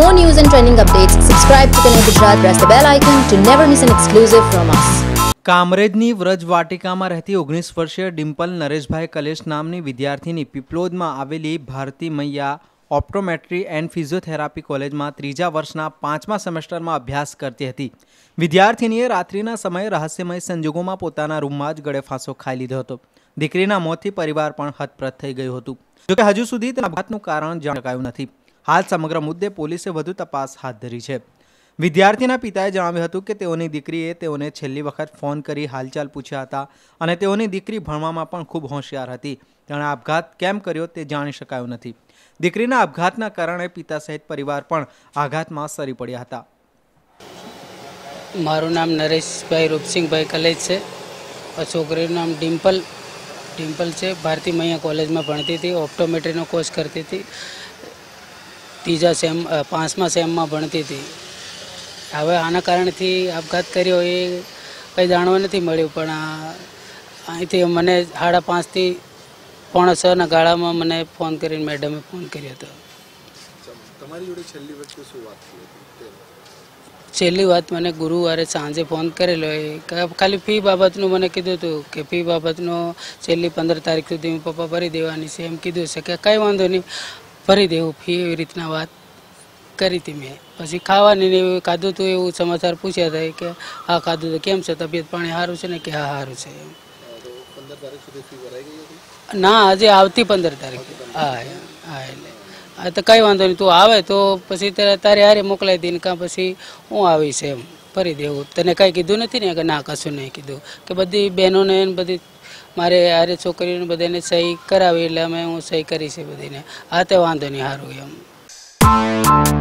more news and trending updates, subscribe to Connect Gujarat, press the bell icon to never miss an exclusive from us. કામરેજની Vraj વાટિકામાં રહેતી ઓગણીસ વર્ષીય ડિમ્પલ નરેશભાઈ કલેશ નામની વિદ્યાર્થીની પીપલોદમાં આવેલી ભારતી મૈયા ઓપ્ટોમેટ્રી એન્ડ ફિઝિયોથેરાપી કોલેજમાં ત્રીજા વર્ષના પાંચમા સેમેસ્ટરમાં અભ્યાસ કરતી હતી વિદ્યાર્થીનીએ રાત્રિના સમયે રહસ્યમય સંજોગોમાં પોતાના રૂમમાં જ ગળે ફાંસો ખાઈ લીધો હતો દીકરીના મોતથી પરિવાર પણ હતપ્રત થઈ ગયું હતું જોકે હજુ સુધી તેના અપઘાતનું કારણ જાણ નથી હાલ સમગ્ર મુદ્દે પોલીસે વધુ તપાસ હાથ ધરી છે વિદ્યાર્થીના પિતાએ જણાવ્યું હતું કે તેઓની દીકરીએ તેઓને છેલ્લી વખત ફોન કરી હાલચાલ પૂછ્યા હતા અને તેઓની દીકરી ભણવામાં પણ ખૂબ હોશિયાર હતી તેણે આપઘાત કેમ કર્યો તે જાણી શકાયું નથી દીકરીના આપઘાતના કારણે પિતા સહિત પરિવાર પણ આઘાતમાં સરી પડ્યા હતા મારું નામ નરેશભાઈ રૂપસિંહભાઈ કલેજ છે છોકરીનું નામ ડિમ્પલ ડિમ્પલ છે ભારતી મૈયા કોલેજમાં ભણતી હતી ઓપ્ટોમેટ્રીનો કોર્સ કરતી હતી ત્રીજા સેમ પાંચમા સેમમાં ભણતી હતી હવે આના કારણથી આપઘાત કર્યો એ કંઈ જાણવા નથી મળ્યું પણ અહીંથી મને સાડા પાંચથી પોણા છના ગાળામાં મને ફોન કરીને મેડમે ફોન કર્યો હતો છેલ્લી વાત છેલ્લી વાત મને ગુરુવારે સાંજે ફોન કરેલો એ ખાલી ફી બાબતનું મને કીધું હતું કે ફી બાબતનો છેલ્લી પંદર તારીખ સુધી હું પપ્પા ભરી દેવાની છે એમ કીધું છે કે કંઈ વાંધો નહીં ભરી દેવું ફી એવી રીતના વાત કરી હતી મેં પછી ખાવાની એવું ખાધું તો એવું સમાચાર પૂછ્યા હતા કે હા ખાધું તો કેમ છે તબિયત પાણી સારું છે ને કે હા સારું છે એમ ના આજે આવતી પંદર તારીખે હા હા એટલે હા તો કઈ વાંધો નહીં તું આવે તો પછી તારે હારે મોકલાઈ ને કાં પછી હું આવીશ એમ ફરી દેવું તને કાંઈ કીધું નથી ને કે ના કશું નહીં કીધું કે બધી બહેનોને બધી મારે આરે છોકરીઓને બધાને સહી કરાવી એટલે અમે હું સહી કરી છે બધીને હા તે વાંધો નહીં સારું એમ